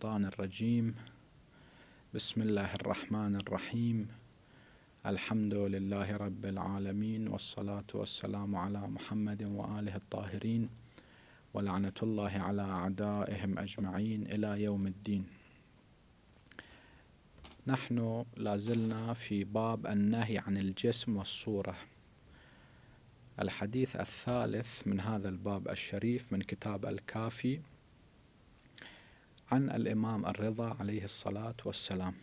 الشيطان الرجيم بسم الله الرحمن الرحيم الحمد لله رب العالمين والصلاة والسلام على محمد وآله الطاهرين ولعنة الله على أعدائهم أجمعين إلى يوم الدين نحن لازلنا في باب النهي عن الجسم والصورة الحديث الثالث من هذا الباب الشريف من كتاب الكافي عن الإمام الرضا عليه الصلاة والسلام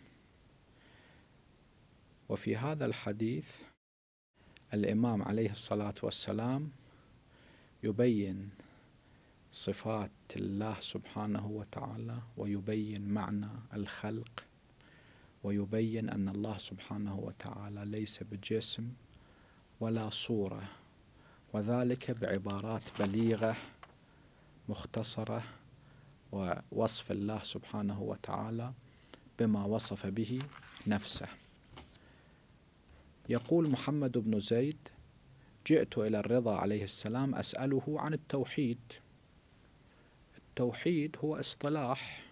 وفي هذا الحديث الإمام عليه الصلاة والسلام يبين صفات الله سبحانه وتعالى ويبين معنى الخلق ويبين أن الله سبحانه وتعالى ليس بجسم ولا صورة وذلك بعبارات بليغة مختصرة ووصف الله سبحانه وتعالى بما وصف به نفسه يقول محمد بن زيد جئت إلى الرضا عليه السلام أسأله عن التوحيد التوحيد هو اصطلاح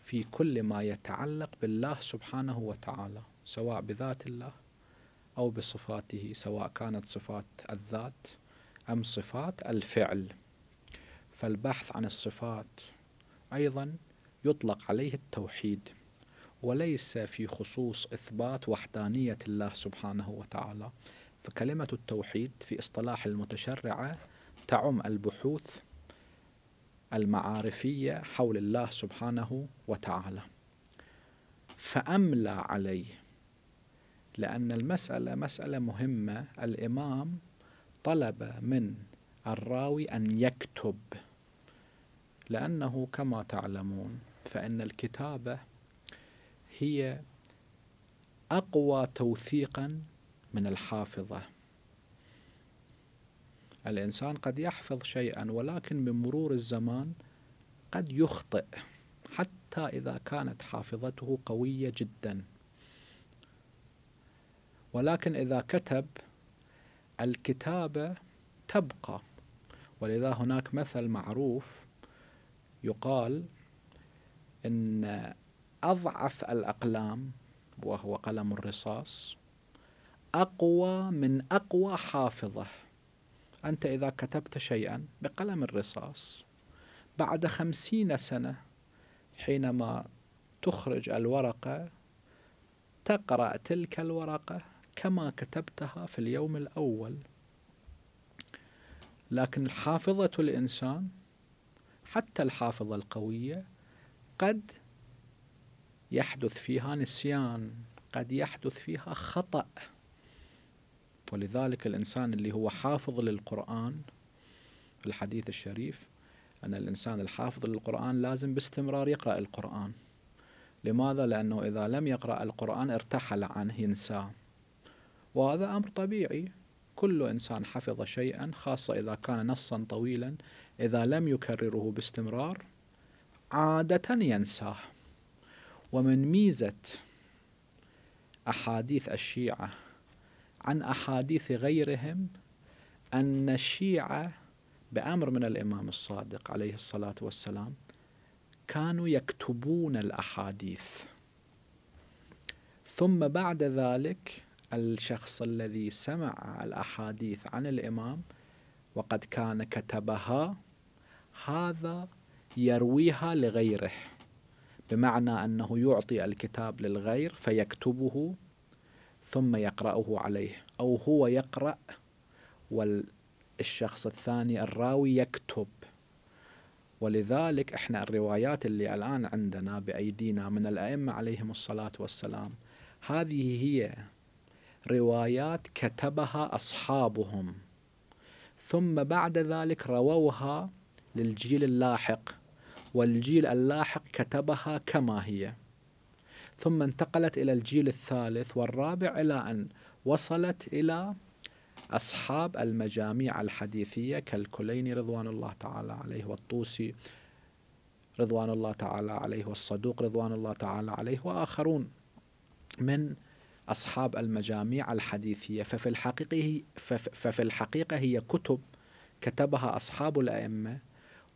في كل ما يتعلق بالله سبحانه وتعالى سواء بذات الله أو بصفاته سواء كانت صفات الذات أم صفات الفعل فالبحث عن الصفات أيضا يطلق عليه التوحيد وليس في خصوص إثبات وحدانية الله سبحانه وتعالى فكلمة التوحيد في اصطلاح المتشرعة تعم البحوث المعارفية حول الله سبحانه وتعالى فأملى عليه لأن المسألة مسألة مهمة الإمام طلب من الراوي أن يكتب لأنه كما تعلمون فإن الكتابة هي أقوى توثيقا من الحافظة الإنسان قد يحفظ شيئا ولكن بمرور الزمان قد يخطئ حتى إذا كانت حافظته قوية جدا ولكن إذا كتب الكتابة تبقى ولذا هناك مثل معروف يقال ان اضعف الاقلام وهو قلم الرصاص اقوى من اقوى حافظه انت اذا كتبت شيئا بقلم الرصاص بعد خمسين سنه حينما تخرج الورقه تقرا تلك الورقه كما كتبتها في اليوم الاول لكن حافظه الانسان حتى الحافظة القوية قد يحدث فيها نسيان قد يحدث فيها خطأ ولذلك الإنسان اللي هو حافظ للقرآن في الحديث الشريف أن الإنسان الحافظ للقرآن لازم باستمرار يقرأ القرآن لماذا؟ لأنه إذا لم يقرأ القرآن ارتحل عنه ينساه وهذا أمر طبيعي كل إنسان حفظ شيئا خاصة إذا كان نصا طويلا إذا لم يكرره باستمرار عادة ينساه ومن ميزة أحاديث الشيعة عن أحاديث غيرهم أن الشيعة بأمر من الإمام الصادق عليه الصلاة والسلام كانوا يكتبون الأحاديث ثم بعد ذلك الشخص الذي سمع الأحاديث عن الإمام وقد كان كتبها هذا يرويها لغيره بمعنى أنه يعطي الكتاب للغير فيكتبه ثم يقرأه عليه أو هو يقرأ والشخص الثاني الراوي يكتب ولذلك احنا الروايات اللي الآن عندنا بأيدينا من الأئمة عليهم الصلاة والسلام هذه هي روايات كتبها أصحابهم ثم بعد ذلك رووها للجيل اللاحق والجيل اللاحق كتبها كما هي ثم انتقلت إلى الجيل الثالث والرابع إلى أن وصلت إلى أصحاب المجاميع الحديثية كالكليني رضوان الله تعالى عليه والطوسي رضوان الله تعالى عليه والصدوق رضوان الله تعالى عليه وآخرون من أصحاب المجاميع الحديثية ففي الحقيقة ففي الحقيقة هي كتب كتبها أصحاب الأئمة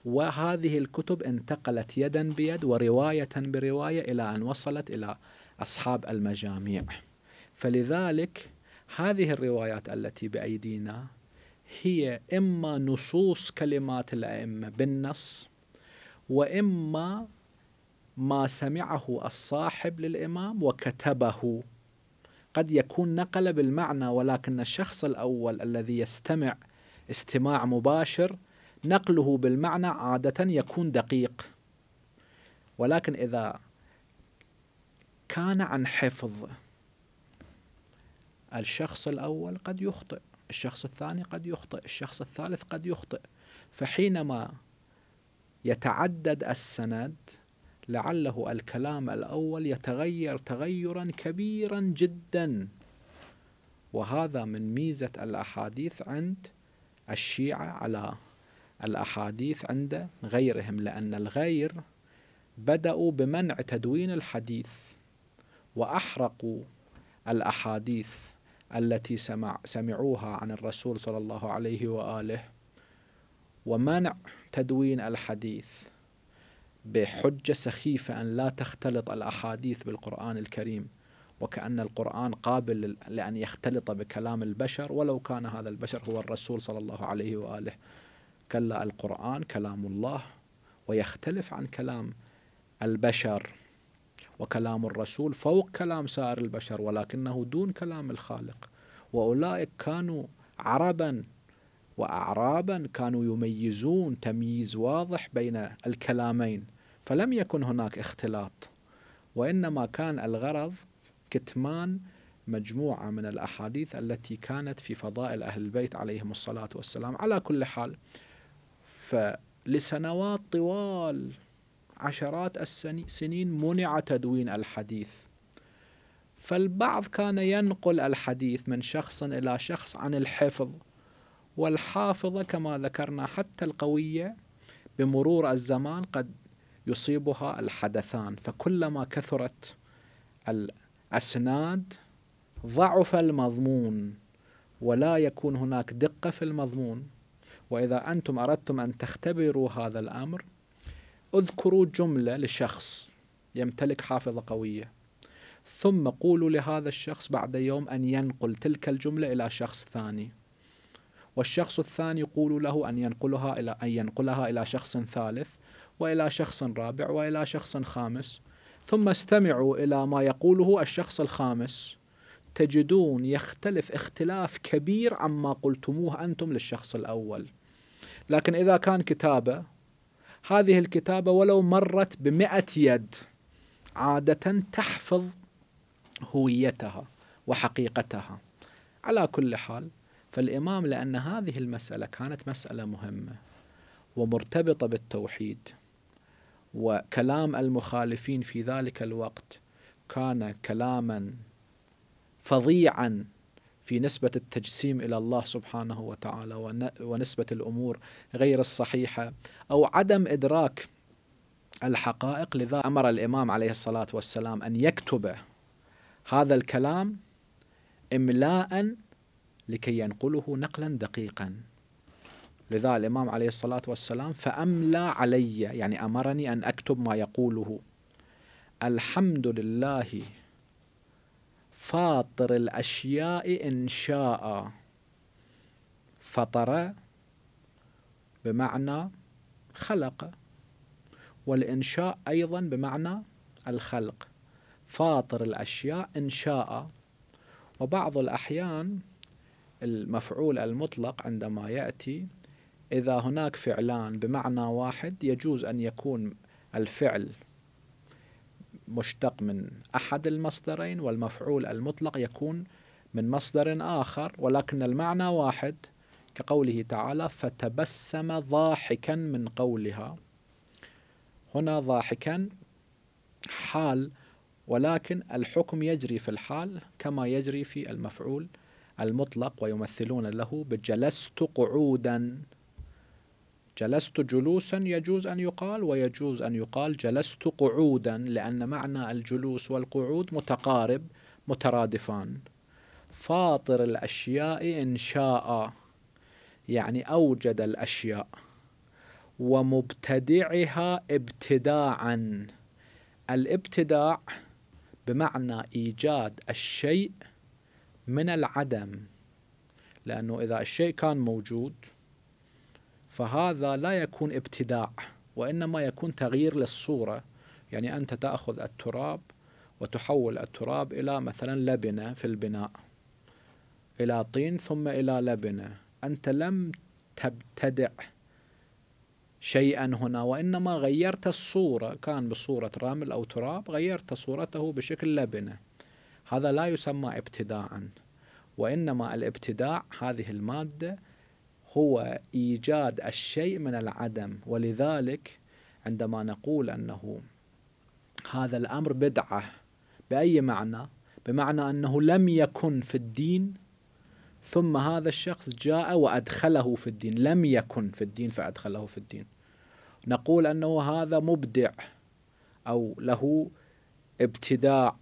وهذه الكتب انتقلت يدا بيد ورواية برواية إلى أن وصلت إلى أصحاب المجاميع فلذلك هذه الروايات التي بأيدينا هي إما نصوص كلمات الأئمة بالنص وإما ما سمعه الصاحب للإمام وكتبه قد يكون نقل بالمعنى ولكن الشخص الأول الذي يستمع استماع مباشر نقله بالمعنى عادة يكون دقيق ولكن إذا كان عن حفظ الشخص الأول قد يخطئ الشخص الثاني قد يخطئ الشخص الثالث قد يخطئ فحينما يتعدد السند لعله الكلام الأول يتغير تغيرا كبيرا جدا وهذا من ميزة الأحاديث عند الشيعة على الأحاديث عند غيرهم لأن الغير بدأوا بمنع تدوين الحديث وأحرقوا الأحاديث التي سمع سمعوها عن الرسول صلى الله عليه وآله ومنع تدوين الحديث بحجة سخيفة أن لا تختلط الأحاديث بالقرآن الكريم وكأن القرآن قابل لأن يختلط بكلام البشر ولو كان هذا البشر هو الرسول صلى الله عليه وآله كلا القرآن كلام الله ويختلف عن كلام البشر وكلام الرسول فوق كلام سائر البشر ولكنه دون كلام الخالق واولئك كانوا عربا واعرابا كانوا يميزون تمييز واضح بين الكلامين فلم يكن هناك اختلاط وانما كان الغرض كتمان مجموعه من الاحاديث التي كانت في فضائل اهل البيت عليهم الصلاه والسلام على كل حال فلسنوات طوال عشرات السنين منع تدوين الحديث فالبعض كان ينقل الحديث من شخص الى شخص عن الحفظ والحافظه كما ذكرنا حتى القويه بمرور الزمان قد يصيبها الحدثان فكلما كثرت الأسناد ضعف المضمون ولا يكون هناك دقة في المضمون وإذا أنتم أردتم أن تختبروا هذا الأمر اذكروا جملة لشخص يمتلك حافظة قوية ثم قولوا لهذا الشخص بعد يوم أن ينقل تلك الجملة إلى شخص ثاني والشخص الثاني يقول له أن ينقلها إلى أن ينقلها إلى شخص ثالث والى شخص رابع والى شخص خامس ثم استمعوا الى ما يقوله الشخص الخامس تجدون يختلف اختلاف كبير عما قلتموه انتم للشخص الاول لكن اذا كان كتابه هذه الكتابه ولو مرت بمئة يد عاده تحفظ هويتها وحقيقتها على كل حال فالامام لان هذه المساله كانت مساله مهمه ومرتبطه بالتوحيد وكلام المخالفين في ذلك الوقت كان كلاما فظيعا في نسبة التجسيم إلى الله سبحانه وتعالى ونسبة الأمور غير الصحيحة أو عدم إدراك الحقائق لذا أمر الإمام عليه الصلاة والسلام أن يكتب هذا الكلام إملاء لكي ينقله نقلا دقيقا لذا الإمام عليه الصلاة والسلام فأملى علي يعني أمرني أن أكتب ما يقوله الحمد لله فاطر الأشياء إن شاء فطر بمعنى خلق والإنشاء أيضا بمعنى الخلق فاطر الأشياء إن شاء وبعض الأحيان المفعول المطلق عندما يأتي إذا هناك فعلان بمعنى واحد يجوز أن يكون الفعل مشتق من أحد المصدرين والمفعول المطلق يكون من مصدر آخر ولكن المعنى واحد كقوله تعالى فتبسم ضاحكا من قولها هنا ضاحكا حال ولكن الحكم يجري في الحال كما يجري في المفعول المطلق ويمثلون له بجلست قعودا جلست جلوسا يجوز أن يقال ويجوز أن يقال جلست قعودا لأن معنى الجلوس والقعود متقارب مترادفان فاطر الأشياء إن شاء يعني أوجد الأشياء ومبتدعها ابتداعا الابتداع بمعنى إيجاد الشيء من العدم لأنه إذا الشيء كان موجود فهذا لا يكون ابتداع وإنما يكون تغيير للصورة يعني أنت تأخذ التراب وتحول التراب إلى مثلا لبنة في البناء إلى طين ثم إلى لبنة أنت لم تبتدع شيئا هنا وإنما غيرت الصورة كان بصورة رمل أو تراب غيرت صورته بشكل لبنة هذا لا يسمى ابتداعا وإنما الابتداع هذه المادة هو ايجاد الشيء من العدم ولذلك عندما نقول انه هذا الامر بدعه باي معنى؟ بمعنى انه لم يكن في الدين ثم هذا الشخص جاء وادخله في الدين، لم يكن في الدين فادخله في الدين. نقول انه هذا مبدع او له ابتداع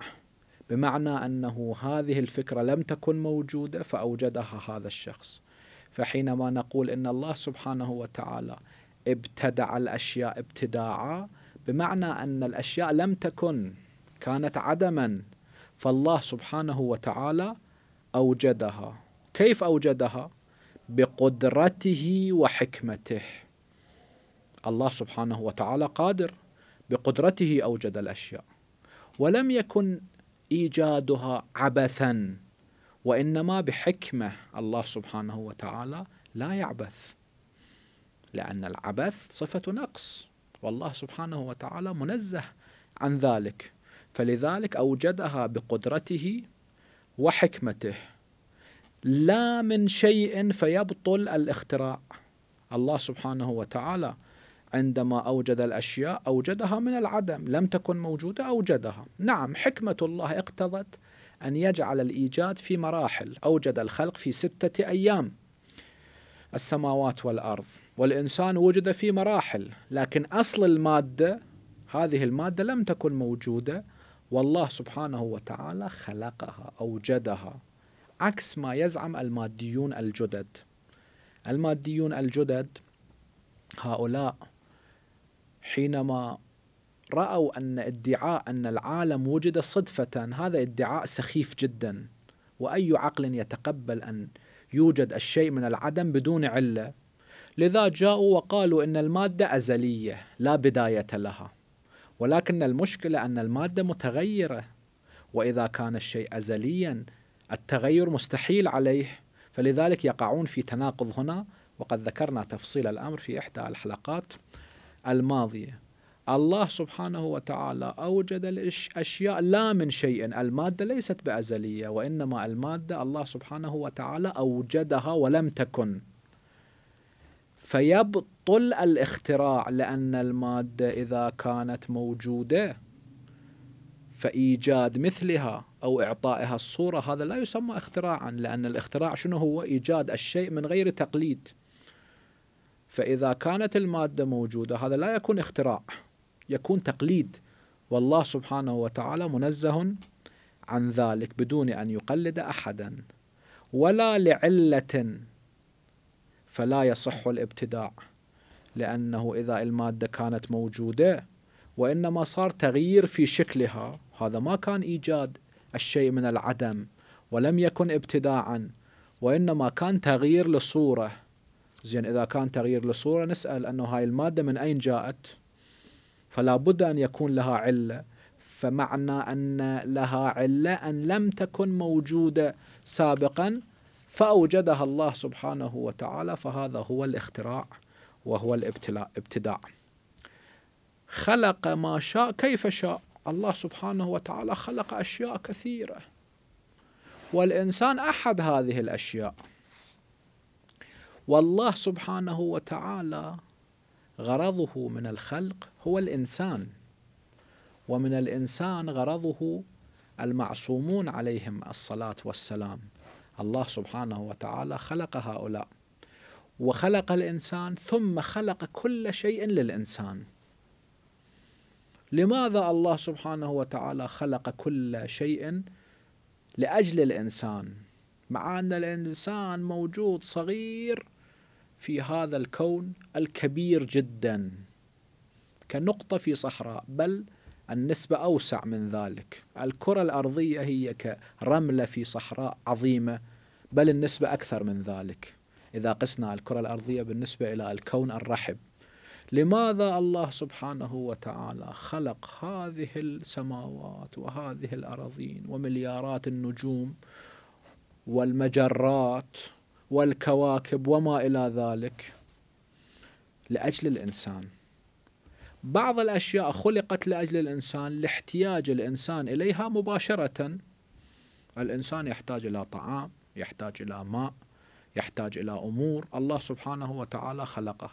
بمعنى انه هذه الفكره لم تكن موجوده فاوجدها هذا الشخص. فحينما نقول ان الله سبحانه وتعالى ابتدع الاشياء ابتداعا بمعنى ان الاشياء لم تكن كانت عدما فالله سبحانه وتعالى اوجدها كيف اوجدها بقدرته وحكمته الله سبحانه وتعالى قادر بقدرته اوجد الاشياء ولم يكن ايجادها عبثا وانما بحكمه الله سبحانه وتعالى لا يعبث لان العبث صفه نقص والله سبحانه وتعالى منزه عن ذلك فلذلك اوجدها بقدرته وحكمته لا من شيء فيبطل الاختراع الله سبحانه وتعالى عندما أوجد الأشياء أوجدها من العدم لم تكن موجودة أوجدها نعم حكمة الله اقتضت أن يجعل الإيجاد في مراحل أوجد الخلق في ستة أيام السماوات والأرض والإنسان وجد في مراحل لكن أصل المادة هذه المادة لم تكن موجودة والله سبحانه وتعالى خلقها أوجدها عكس ما يزعم الماديون الجدد الماديون الجدد هؤلاء حينما رأوا أن ادعاء أن العالم وجد صدفة هذا ادعاء سخيف جدا وأي عقل يتقبل أن يوجد الشيء من العدم بدون علة لذا جاءوا وقالوا أن المادة أزلية لا بداية لها ولكن المشكلة أن المادة متغيرة وإذا كان الشيء أزليا التغير مستحيل عليه فلذلك يقعون في تناقض هنا وقد ذكرنا تفصيل الأمر في إحدى الحلقات الماضية الله سبحانه وتعالى أوجد الأشياء لا من شيء المادة ليست بأزلية وإنما المادة الله سبحانه وتعالى أوجدها ولم تكن فيبطل الاختراع لأن المادة إذا كانت موجودة فإيجاد مثلها أو إعطائها الصورة هذا لا يسمى اختراعا لأن الاختراع شنو هو إيجاد الشيء من غير تقليد فإذا كانت المادة موجودة هذا لا يكون اختراع يكون تقليد والله سبحانه وتعالى منزه عن ذلك بدون أن يقلد أحدا ولا لعلة فلا يصح الابتداع لأنه إذا المادة كانت موجودة وإنما صار تغيير في شكلها هذا ما كان إيجاد الشيء من العدم ولم يكن ابتداعا وإنما كان تغيير لصورة زين إذا كان تغيير لصورة نسأل أنه هاي المادة من أين جاءت فلا بد أن يكون لها علة فمعنى أن لها علة أن لم تكن موجودة سابقا فأوجدها الله سبحانه وتعالى فهذا هو الاختراع وهو الابتلاء ابتداع خلق ما شاء كيف شاء الله سبحانه وتعالى خلق أشياء كثيرة والإنسان أحد هذه الأشياء والله سبحانه وتعالى غرضه من الخلق هو الإنسان ومن الإنسان غرضه المعصومون عليهم الصلاة والسلام الله سبحانه وتعالى خلق هؤلاء وخلق الإنسان ثم خلق كل شيء للإنسان لماذا الله سبحانه وتعالى خلق كل شيء لأجل الإنسان مع أن الإنسان موجود صغير في هذا الكون الكبير جدا كنقطة في صحراء بل النسبة أوسع من ذلك الكرة الأرضية هي كرملة في صحراء عظيمة بل النسبة أكثر من ذلك إذا قسنا الكرة الأرضية بالنسبة إلى الكون الرحب لماذا الله سبحانه وتعالى خلق هذه السماوات وهذه الأراضين ومليارات النجوم والمجرات والكواكب وما إلى ذلك لأجل الإنسان بعض الأشياء خلقت لأجل الإنسان لاحتياج الإنسان إليها مباشرة الإنسان يحتاج إلى طعام يحتاج إلى ماء يحتاج إلى أمور الله سبحانه وتعالى خلقه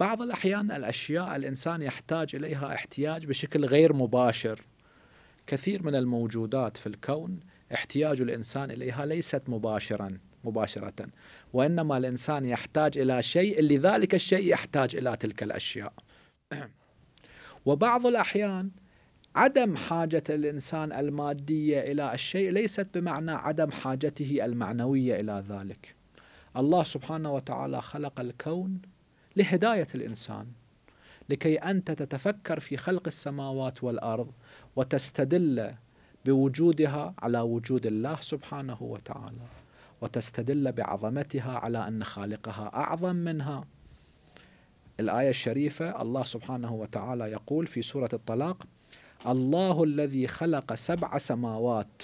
بعض الأحيان الأشياء الإنسان يحتاج إليها احتياج بشكل غير مباشر كثير من الموجودات في الكون احتياج الإنسان إليها ليست مباشرا مباشرة وإنما الإنسان يحتاج إلى شيء لذلك الشيء يحتاج إلى تلك الأشياء وبعض الأحيان عدم حاجة الإنسان المادية إلى الشيء ليست بمعنى عدم حاجته المعنوية إلى ذلك الله سبحانه وتعالى خلق الكون لهداية الإنسان لكي أنت تتفكر في خلق السماوات والأرض وتستدل بوجودها على وجود الله سبحانه وتعالى وتستدل بعظمتها على ان خالقها اعظم منها. الايه الشريفه الله سبحانه وتعالى يقول في سوره الطلاق: الله الذي خلق سبع سماوات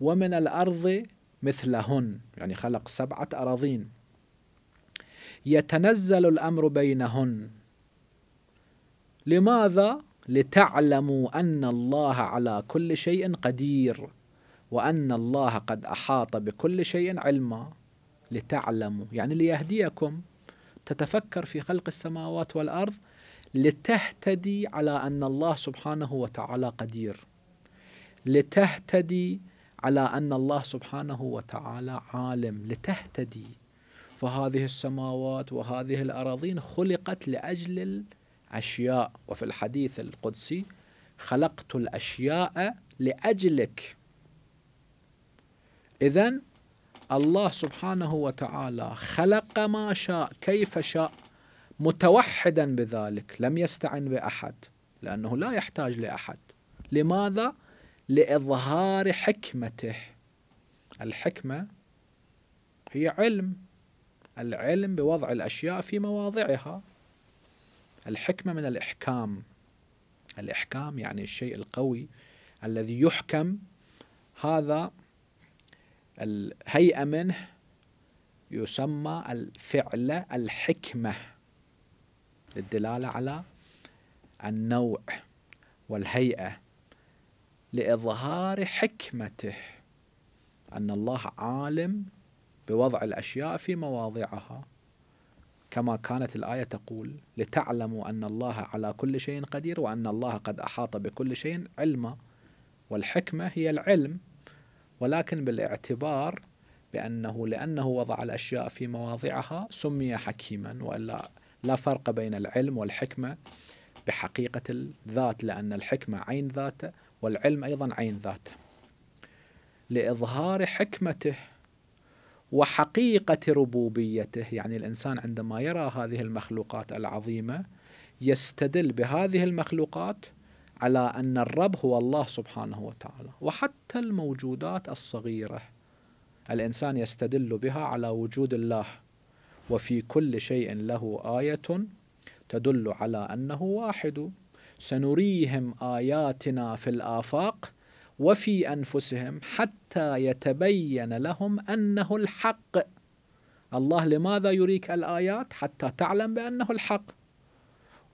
ومن الارض مثلهن، يعني خلق سبعه اراضين. يتنزل الامر بينهن. لماذا؟ لتعلموا ان الله على كل شيء قدير. وأن الله قد أحاط بكل شيء علما لتعلموا يعني ليهديكم تتفكر في خلق السماوات والأرض لتهتدي على أن الله سبحانه وتعالى قدير لتهتدي على أن الله سبحانه وتعالى عالم لتهتدي فهذه السماوات وهذه الأراضين خلقت لأجل الأشياء وفي الحديث القدسي خلقت الأشياء لأجلك إذا الله سبحانه وتعالى خلق ما شاء كيف شاء متوحدا بذلك لم يستعن بأحد لأنه لا يحتاج لأحد لماذا؟ لإظهار حكمته الحكمة هي علم العلم بوضع الأشياء في مواضعها الحكمة من الإحكام الإحكام يعني الشيء القوي الذي يحكم هذا الهيئة منه يسمى الفعلة الحكمة للدلالة على النوع والهيئة لإظهار حكمته أن الله عالم بوضع الأشياء في مواضعها كما كانت الآية تقول لتعلموا أن الله على كل شيء قدير وأن الله قد أحاط بكل شيء علما والحكمة هي العلم ولكن بالاعتبار بأنه لأنه وضع الأشياء في مواضعها سمي حكيما وإلا لا فرق بين العلم والحكمة بحقيقة الذات لأن الحكمة عين ذاته والعلم أيضا عين ذاته لإظهار حكمته وحقيقة ربوبيته يعني الإنسان عندما يرى هذه المخلوقات العظيمة يستدل بهذه المخلوقات على أن الرب هو الله سبحانه وتعالى وحتى الموجودات الصغيرة الإنسان يستدل بها على وجود الله وفي كل شيء له آية تدل على أنه واحد سنريهم آياتنا في الآفاق وفي أنفسهم حتى يتبين لهم أنه الحق الله لماذا يريك الآيات حتى تعلم بأنه الحق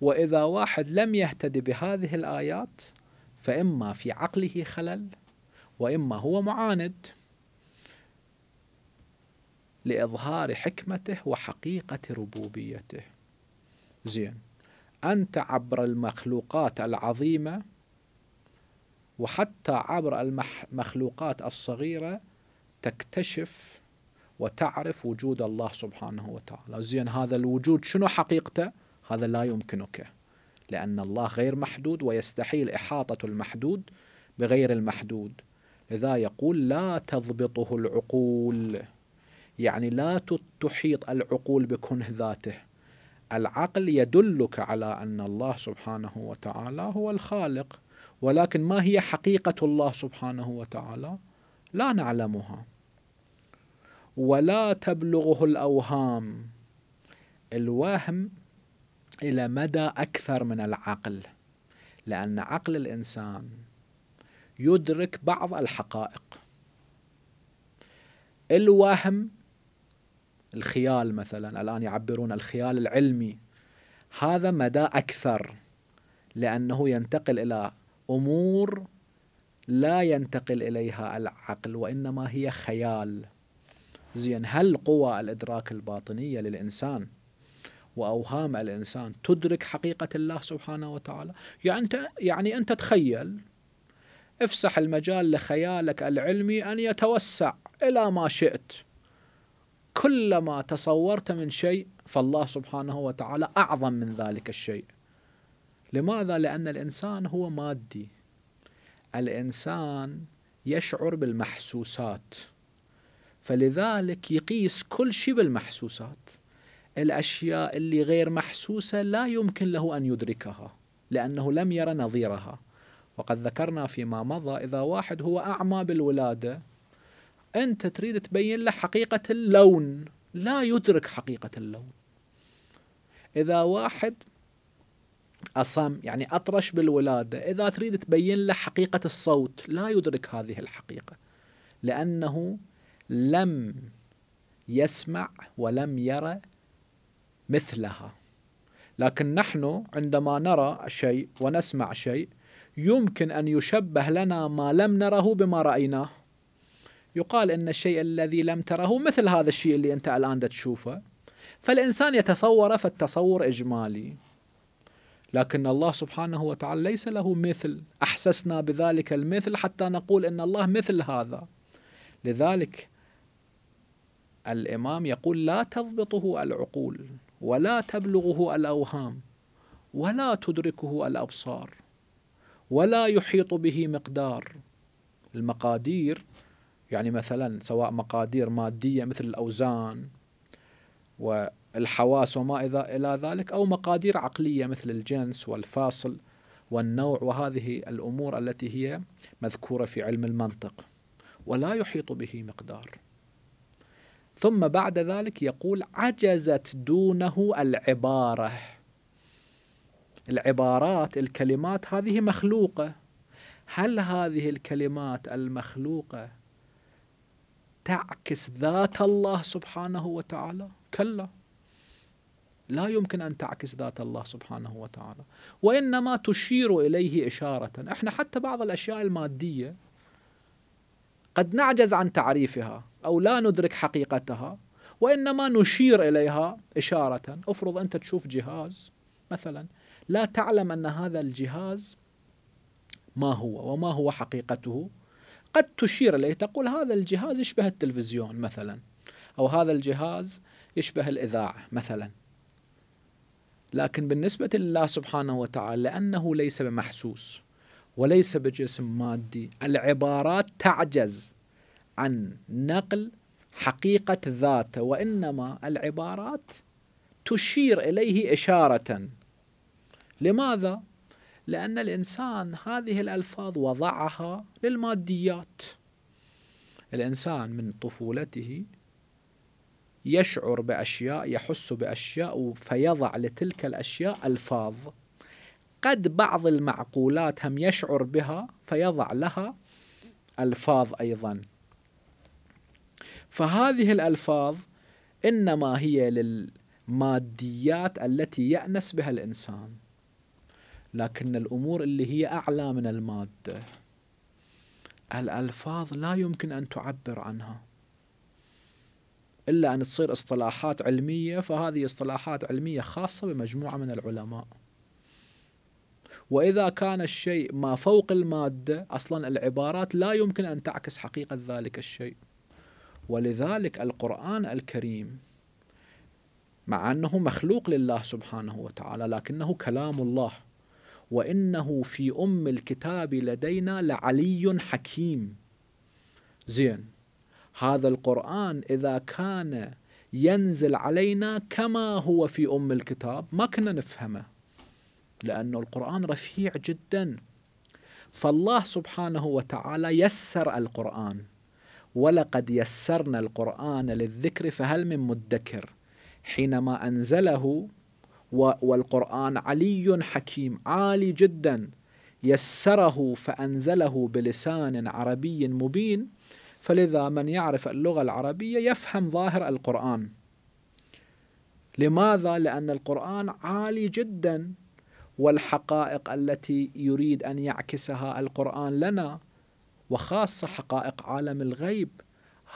واذا واحد لم يهتدي بهذه الايات فاما في عقله خلل واما هو معاند لاظهار حكمته وحقيقه ربوبيته زين انت عبر المخلوقات العظيمه وحتى عبر المخلوقات الصغيره تكتشف وتعرف وجود الله سبحانه وتعالى زين هذا الوجود شنو حقيقته هذا لا يمكنك لأن الله غير محدود ويستحيل إحاطة المحدود بغير المحدود لذا يقول لا تضبطه العقول يعني لا تحيط العقول بكنه ذاته العقل يدلك على أن الله سبحانه وتعالى هو الخالق ولكن ما هي حقيقة الله سبحانه وتعالى لا نعلمها ولا تبلغه الأوهام الوهم إلى مدى أكثر من العقل لأن عقل الإنسان يدرك بعض الحقائق الوهم الخيال مثلا الآن يعبرون الخيال العلمي هذا مدى أكثر لأنه ينتقل إلى أمور لا ينتقل إليها العقل وإنما هي خيال زين هل قوى الإدراك الباطنية للإنسان وأوهام الإنسان تدرك حقيقة الله سبحانه وتعالى يعني أنت, يعني أنت تخيل افسح المجال لخيالك العلمي أن يتوسع إلى ما شئت كلما تصورت من شيء فالله سبحانه وتعالى أعظم من ذلك الشيء لماذا؟ لأن الإنسان هو مادي الإنسان يشعر بالمحسوسات فلذلك يقيس كل شيء بالمحسوسات الأشياء اللي غير محسوسة لا يمكن له أن يدركها لأنه لم ير نظيرها وقد ذكرنا فيما مضى إذا واحد هو أعمى بالولادة أنت تريد تبين له حقيقة اللون لا يدرك حقيقة اللون إذا واحد أصم يعني أطرش بالولادة إذا تريد تبين له حقيقة الصوت لا يدرك هذه الحقيقة لأنه لم يسمع ولم يرى مثلها لكن نحن عندما نرى شيء ونسمع شيء يمكن أن يشبه لنا ما لم نره بما رأيناه يقال أن الشيء الذي لم تره مثل هذا الشيء اللي أنت الآن تشوفه فالإنسان يتصوره فالتصور إجمالي لكن الله سبحانه وتعالى ليس له مثل أحسسنا بذلك المثل حتى نقول أن الله مثل هذا لذلك الإمام يقول لا تضبطه العقول ولا تبلغه الاوهام ولا تدركه الابصار ولا يحيط به مقدار المقادير يعني مثلا سواء مقادير ماديه مثل الاوزان والحواس وما الى ذلك او مقادير عقليه مثل الجنس والفاصل والنوع وهذه الامور التي هي مذكوره في علم المنطق ولا يحيط به مقدار ثم بعد ذلك يقول عجزت دونه العبارة العبارات الكلمات هذه مخلوقة هل هذه الكلمات المخلوقة تعكس ذات الله سبحانه وتعالى كلا لا يمكن أن تعكس ذات الله سبحانه وتعالى وإنما تشير إليه إشارة إحنا حتى بعض الأشياء المادية قد نعجز عن تعريفها أو لا ندرك حقيقتها وإنما نشير إليها إشارة أفرض أنت تشوف جهاز مثلا لا تعلم أن هذا الجهاز ما هو وما هو حقيقته قد تشير إليه تقول هذا الجهاز يشبه التلفزيون مثلا أو هذا الجهاز يشبه الإذاعة مثلا لكن بالنسبة لله سبحانه وتعالى لأنه ليس بمحسوس وليس بجسم مادي العبارات تعجز عن نقل حقيقة ذاته وإنما العبارات تشير إليه إشارة لماذا؟ لأن الإنسان هذه الألفاظ وضعها للماديات الإنسان من طفولته يشعر بأشياء يحس بأشياء فيضع لتلك الأشياء ألفاظ قد بعض المعقولات هم يشعر بها فيضع لها ألفاظ أيضاً فهذه الألفاظ إنما هي للماديات التي يأنس بها الإنسان لكن الأمور اللي هي أعلى من المادة الألفاظ لا يمكن أن تعبر عنها إلا أن تصير اصطلاحات علمية فهذه اصطلاحات علمية خاصة بمجموعة من العلماء وإذا كان الشيء ما فوق المادة أصلا العبارات لا يمكن أن تعكس حقيقة ذلك الشيء ولذلك القرآن الكريم مع أنه مخلوق لله سبحانه وتعالى لكنه كلام الله وإنه في أم الكتاب لدينا لعلي حكيم زين هذا القرآن إذا كان ينزل علينا كما هو في أم الكتاب ما كنا نفهمه لأن القرآن رفيع جدا فالله سبحانه وتعالى يسر القرآن ولقد يسرنا القرآن للذكر فهل من مدكر حينما أنزله والقرآن علي حكيم عالي جدا يسره فأنزله بلسان عربي مبين فلذا من يعرف اللغة العربية يفهم ظاهر القرآن لماذا؟ لأن القرآن عالي جدا والحقائق التي يريد أن يعكسها القرآن لنا وخاصه حقائق عالم الغيب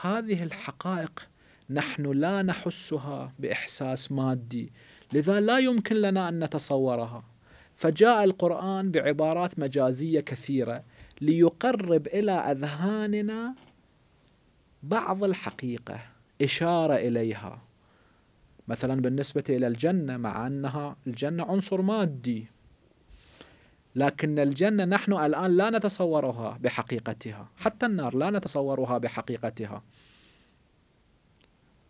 هذه الحقائق نحن لا نحسها باحساس مادي لذا لا يمكن لنا ان نتصورها فجاء القران بعبارات مجازيه كثيره ليقرب الى اذهاننا بعض الحقيقه اشاره اليها مثلا بالنسبه الى الجنه مع انها الجنه عنصر مادي لكن الجنة نحن الآن لا نتصورها بحقيقتها حتى النار لا نتصورها بحقيقتها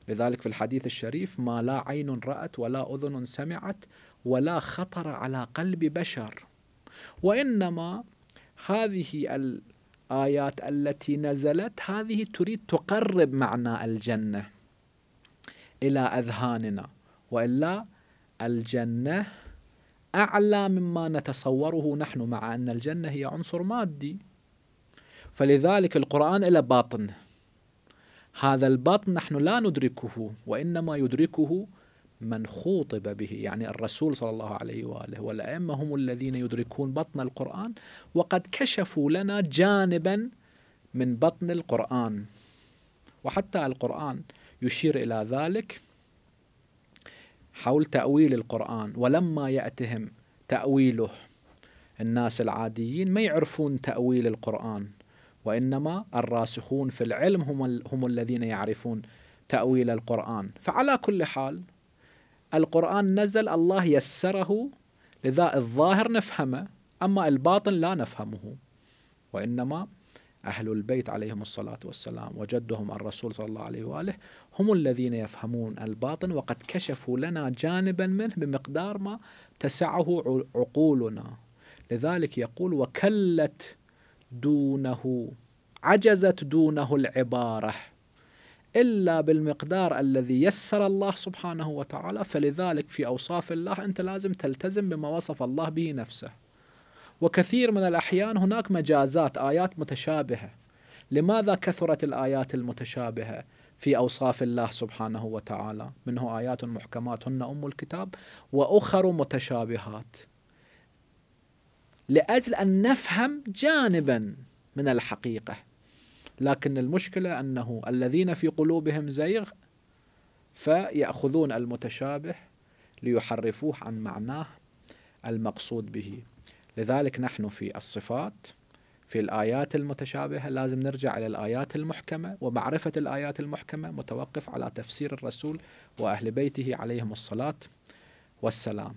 لذلك في الحديث الشريف ما لا عين رأت ولا أذن سمعت ولا خطر على قلب بشر وإنما هذه الآيات التي نزلت هذه تريد تقرب معنى الجنة إلى أذهاننا وإلا الجنة اعلى مما نتصوره نحن مع ان الجنه هي عنصر مادي فلذلك القران له باطن هذا الباطن نحن لا ندركه وانما يدركه من خوطب به يعني الرسول صلى الله عليه واله والائمه هم الذين يدركون بطن القران وقد كشفوا لنا جانبا من بطن القران وحتى القران يشير الى ذلك حول تأويل القرآن ولما يأتهم تأويله الناس العاديين ما يعرفون تأويل القرآن وإنما الراسخون في العلم هم, هم الذين يعرفون تأويل القرآن فعلى كل حال القرآن نزل الله يسره لذا الظاهر نفهمه أما الباطن لا نفهمه وإنما أهل البيت عليهم الصلاة والسلام وجدهم الرسول صلى الله عليه وآله هم الذين يفهمون الباطن وقد كشفوا لنا جانبا منه بمقدار ما تسعه عقولنا لذلك يقول وكلت دونه عجزت دونه العباره الا بالمقدار الذي يسر الله سبحانه وتعالى فلذلك في اوصاف الله انت لازم تلتزم بما وصف الله به نفسه وكثير من الاحيان هناك مجازات ايات متشابهه لماذا كثرت الايات المتشابهه في أوصاف الله سبحانه وتعالى منه آيات محكمات هن أم الكتاب وأخر متشابهات لأجل أن نفهم جانبا من الحقيقة لكن المشكلة أنه الذين في قلوبهم زيغ فيأخذون المتشابه ليحرفوه عن معناه المقصود به لذلك نحن في الصفات في الآيات المتشابهة لازم نرجع إلى الآيات المحكمة ومعرفة الآيات المحكمة متوقف على تفسير الرسول وأهل بيته عليهم الصلاة والسلام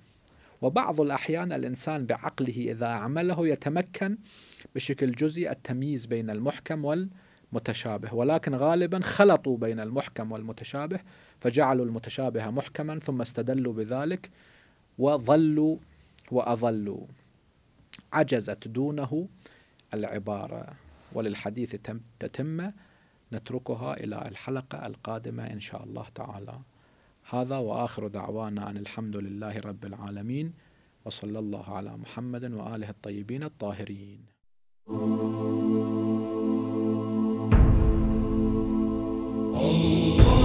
وبعض الأحيان الإنسان بعقله إذا أعمله يتمكن بشكل جزئي التمييز بين المحكم والمتشابه ولكن غالبا خلطوا بين المحكم والمتشابه فجعلوا المتشابه محكما ثم استدلوا بذلك وظلوا وأظلوا عجزت دونه العبارة وللحديث تتمة نتركها إلى الحلقة القادمة إن شاء الله تعالى هذا وآخر دعوانا أن الحمد لله رب العالمين وصلى الله على محمد وآله الطيبين الطاهرين الله